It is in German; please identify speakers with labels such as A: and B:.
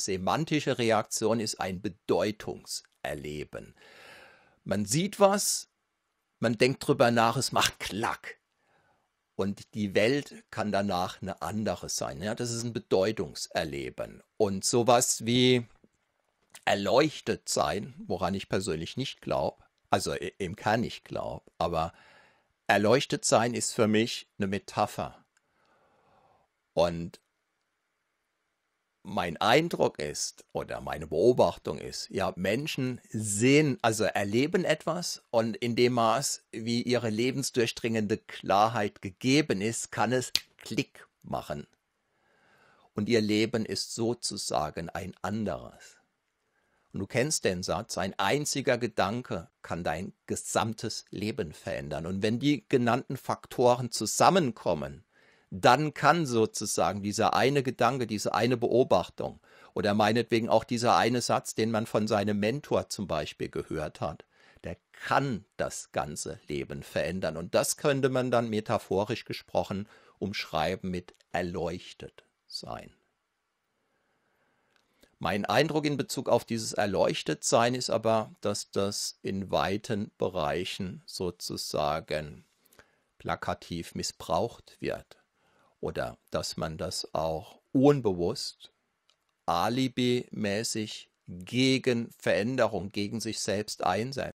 A: semantische Reaktion ist ein Bedeutungserleben. Man sieht was, man denkt drüber nach, es macht Klack. Und die Welt kann danach eine andere sein. Ja, das ist ein Bedeutungserleben. Und sowas wie erleuchtet sein, woran ich persönlich nicht glaube, also im Kern nicht glaube, aber erleuchtet sein ist für mich eine Metapher. Und mein Eindruck ist oder meine Beobachtung ist, ja, Menschen sehen, also erleben etwas und in dem Maß, wie ihre lebensdurchdringende Klarheit gegeben ist, kann es Klick machen. Und ihr Leben ist sozusagen ein anderes. Und du kennst den Satz, ein einziger Gedanke kann dein gesamtes Leben verändern. Und wenn die genannten Faktoren zusammenkommen, dann kann sozusagen dieser eine Gedanke, diese eine Beobachtung oder meinetwegen auch dieser eine Satz, den man von seinem Mentor zum Beispiel gehört hat, der kann das ganze Leben verändern. Und das könnte man dann metaphorisch gesprochen umschreiben mit erleuchtet sein. Mein Eindruck in Bezug auf dieses Erleuchtetsein ist aber, dass das in weiten Bereichen sozusagen plakativ missbraucht wird oder dass man das auch unbewusst, alibimäßig gegen Veränderung, gegen sich selbst einsetzt.